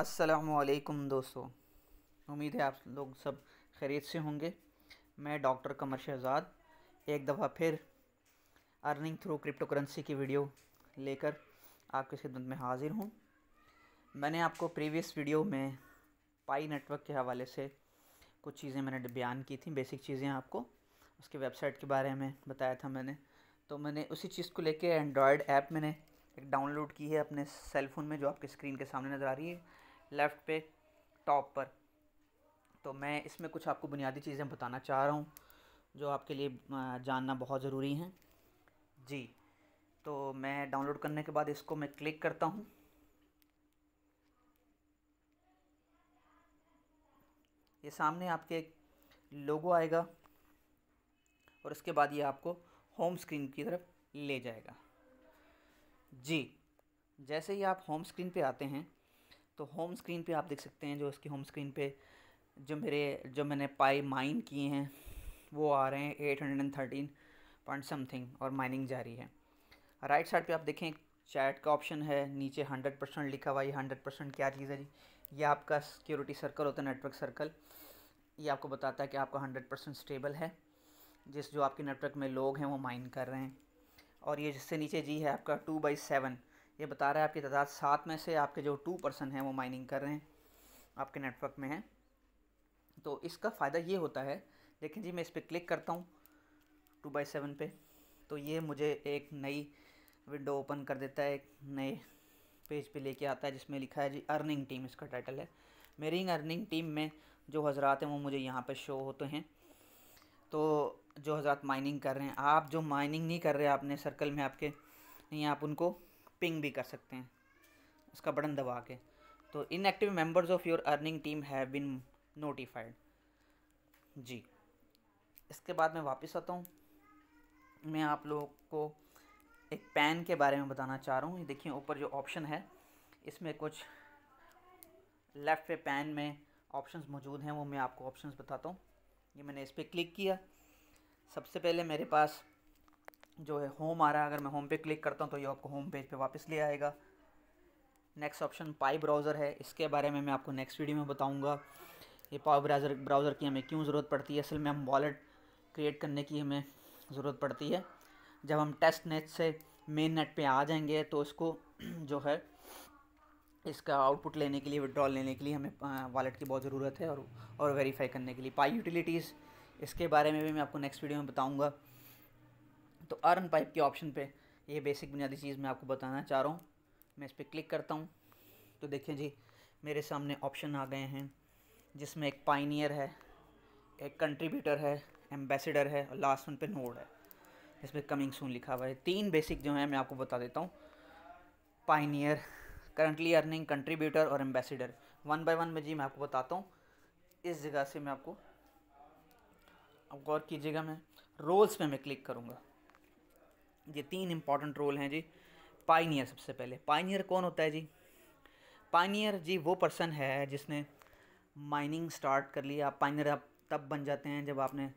असलकुम दोस्तों उम्मीद है आप लोग सब खैरियत से होंगे मैं डॉक्टर कमर शहजाद एक दफ़ा फिर अर्निंग थ्रू क्रिप्टो करेंसी की वीडियो लेकर आपकी खिदमत में हाजिर हूँ मैंने आपको प्रीवियस वीडियो में पाई नेटवर्क के हवाले से कुछ चीज़ें मैंने बयान की थी बेसिक चीज़ें आपको उसके वेबसाइट के बारे में बताया था मैंने तो मैंने उसी चीज़ को लेके एंड्रॉयड ऐप मैंने एक डाउनलोड की है अपने सेलफोन में जो आपके स्क्रीन के सामने नज़र आ रही है लेफ़्ट पे टॉप पर तो मैं इसमें कुछ आपको बुनियादी चीज़ें बताना चाह रहा हूँ जो आपके लिए जानना बहुत ज़रूरी हैं जी तो मैं डाउनलोड करने के बाद इसको मैं क्लिक करता हूँ ये सामने आपके एक लोगो आएगा और इसके बाद ये आपको होम स्क्रीन की तरफ ले जाएगा जी जैसे ही आप होम स्क्रीन पे आते हैं तो होम स्क्रीन पे आप देख सकते हैं जो इसकी होम स्क्रीन पे जो मेरे जो मैंने पाई माइन किए हैं वो आ रहे हैं eight hundred and thirteen point something और माइनिंग जारी है राइट साइड पे आप देखें चैट का ऑप्शन है नीचे हंड्रेड परसेंट लिखा हुआ है हंड्रेड परसेंट क्या चीज़ है जी ये आपका सिक्योरिटी सर्कल होता है नेटवर्क सर्कल ये आपको बताता है कि आपका हंड्रेड परसेंट स्टेबल है जिस जो आपके नेटवर्क में लोग हैं वो माइन कर रहे हैं और ये जिससे नीचे जी है आपका टू बाई सेवन ये बता रहा है आपकी तादाद सात में से आपके जो टू पर्सन हैं वो माइनिंग कर रहे हैं आपके नेटवर्क में हैं तो इसका फ़ायदा ये होता है लेकिन जी मैं इस पर क्लिक करता हूँ टू बाई सेवन पे तो ये मुझे एक नई विंडो ओपन कर देता है एक नए पेज पे लेके आता है जिसमें लिखा है जी अर्निंग टीम इसका टाइटल है मेरी अर्निंग टीम में जो हजरात हैं वो मुझे यहाँ पर शो होते हैं तो जो हजरात माइनिंग कर रहे हैं आप जो माइनिंग नहीं कर रहे आपने सर्कल में आपके नहीं आप उनको पिंग भी कर सकते हैं उसका बटन दबा के तो inactive members of your earning team have been notified जी इसके बाद मैं वापस आता हूँ मैं आप लोग को एक पेन के बारे में बताना चाह रहा हूँ देखिए ऊपर जो ऑप्शन है इसमें कुछ लेफ़्ट पे पैन में ऑप्शंस मौजूद हैं वो मैं आपको ऑप्शंस बताता हूँ ये मैंने इस पर क्लिक किया सबसे पहले मेरे पास जो है होम आ रहा है अगर मैं होम पे क्लिक करता हूँ तो ये आपको होम पेज पे वापस ले आएगा नेक्स्ट ऑप्शन पाई ब्राउज़र है इसके बारे में मैं आपको नेक्स्ट वीडियो में बताऊँगा ये पाई ब्राउज़र ब्राउज़र की हमें क्यों ज़रूरत पड़ती है असल में हम वॉलेट क्रिएट करने की हमें ज़रूरत पड़ती है जब हम टेस्ट नेट से मेन नेट पर आ जाएंगे तो इसको जो है इसका आउटपुट लेने के लिए विड्रॉल लेने के लिए हमें वॉलेट की बहुत ज़रूरत है और और वेरीफाई करने के लिए पाई यूटिलिटीज़ इसके बारे में भी मैं आपको नेक्स्ट वीडियो में बताऊँगा तो अर्न पाइप के ऑप्शन पे ये बेसिक बुनियादी चीज़ मैं आपको बताना चाह रहा हूँ मैं इस पर क्लिक करता हूँ तो देखिए जी मेरे सामने ऑप्शन आ गए हैं जिसमें एक पाइनियर है एक कंट्रीब्यूटर है एम्बेसडर है और लास्ट वन पे नोड है इसमें कमिंग सून लिखा हुआ है तीन बेसिक जो है मैं आपको बता देता हूँ पाइनियर करंटली अर्निंग कंट्रीब्यूटर और एम्बेसडर वन बाय वन में जी मैं आपको बताता हूँ इस जगह से मैं आपको आप गौर कीजिएगा मैं रोल्स पे मैं क्लिक करूँगा ये तीन इंपॉर्टेंट रोल हैं जी पाइनियर सबसे पहले पाइनियर कौन होता है जी पाइनियर जी वो पर्सन है जिसने माइनिंग स्टार्ट कर ली आप पाइनियर आप तब बन जाते हैं जब आपने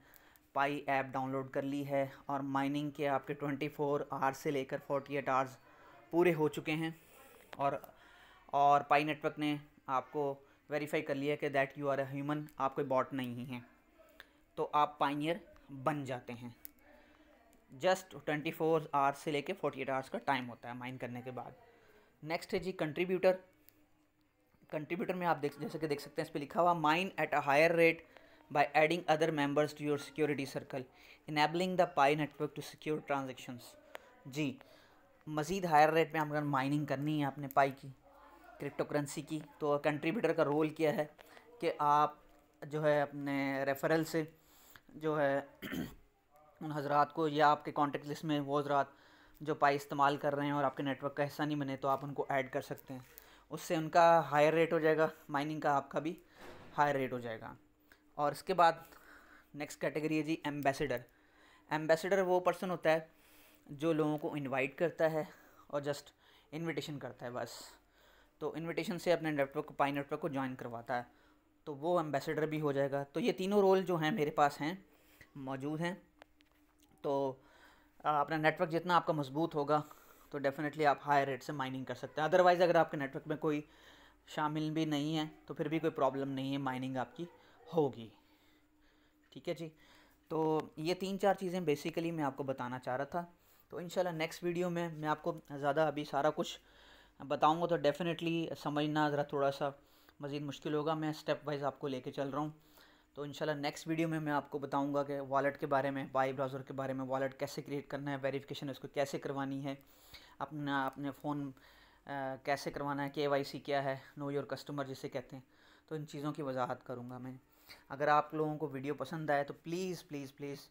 पाई ऐप डाउनलोड कर ली है और माइनिंग के आपके 24 आवर्स से लेकर 48 एट आवर्स पूरे हो चुके हैं और और पाई नेटवर्क ने आपको वेरीफाई कर लिया कि that you are a human आप कोई बॉट नहीं है तो आप पाइनियर बन जाते हैं जस्ट ट्वेंटी फोर आवर्स से लेके फोर्टी एट आवर्स का टाइम होता है माइन करने के बाद नेक्स्ट है जी कंट्रीब्यूटर कंट्रीब्यूटर में आप देख जैसे कि देख सकते हैं इस पर लिखा हुआ mine at a higher rate by adding other members to your security circle enabling the Pi network to secure transactions जी मज़ीद हायर रेट में हम अगर माइनिंग करनी है आपने पाई की क्रिप्टो करेंसी की तो कंट्रीब्यूटर का रोल क्या है कि आप जो है अपने रेफरल से जो है उन हजरात को या आपके कॉन्टेक्ट लिस्ट में वो हजरात जो पाई इस्तेमाल कर रहे हैं और आपके नेटवर्क का हिस्सा नहीं बने तो आप उनको ऐड कर सकते हैं उससे उनका हायर रेट हो जाएगा माइनिंग का आपका भी हायर रेट हो जाएगा और इसके बाद नेक्स्ट कैटेगरी है जी एम्बेसडर एम्बेसडर वो पर्सन होता है जो लोगों को इनवाइट करता है और जस्ट इनविटेशन करता है बस तो इनविटेशन से अपने नेटवर्क को पाई नेटवर्क को ज्वाइन करवाता है तो वो एम्बेसडर भी हो जाएगा तो ये तीनों रोल जो हैं मेरे पास हैं मौजूद हैं तो अपना नेटवर्क जितना आपका मजबूत होगा तो डेफ़िनेटली आप हाई रेट से माइनिंग कर सकते हैं अदरवाइज़ अगर आपके नेटवर्क में कोई शामिल भी नहीं है तो फिर भी कोई प्रॉब्लम नहीं है माइनिंग आपकी होगी ठीक है जी तो ये तीन चार चीज़ें बेसिकली मैं आपको बताना चाह रहा था तो इन नेक्स्ट वीडियो में मैं आपको ज़्यादा अभी सारा कुछ बताऊँगा तो डेफ़िनेटली समझना ज़रा थोड़ा सा मज़ीद मुश्किल होगा मैं स्टेप वाइज़ आपको लेके चल रहा हूँ तो इंशाल्लाह नेक्स्ट वीडियो में मैं आपको बताऊंगा कि वॉलेट के बारे में बाई ब्राउज़र के बारे में वॉलेट कैसे क्रिएट करना है वेरिफिकेशन उसको कैसे करवानी है अपना अपने फ़ोन कैसे करवाना है के क्या है नो योर कस्टमर जिसे कहते हैं तो इन चीज़ों की वजाहत करूँगा मैं अगर आप लोगों को वीडियो पसंद आए तो प्लीज़ प्लीज़ प्लीज़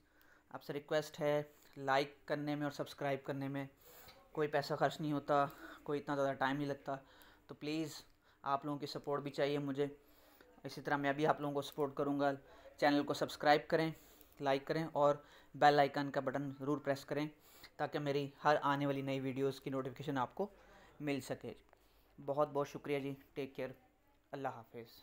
आपसे रिक्वेस्ट है लाइक करने में और सब्सक्राइब करने में कोई पैसा खर्च नहीं होता कोई इतना ज़्यादा टाइम नहीं लगता तो प्लीज़ आप लोगों की सपोर्ट भी चाहिए मुझे इसी तरह मैं भी आप लोगों को सपोर्ट करूँगा चैनल को सब्सक्राइब करें लाइक करें और बेल आइकन का बटन ज़रूर प्रेस करें ताकि मेरी हर आने वाली नई वीडियोस की नोटिफिकेशन आपको मिल सके बहुत बहुत शुक्रिया जी टेक केयर अल्लाह हाफिज़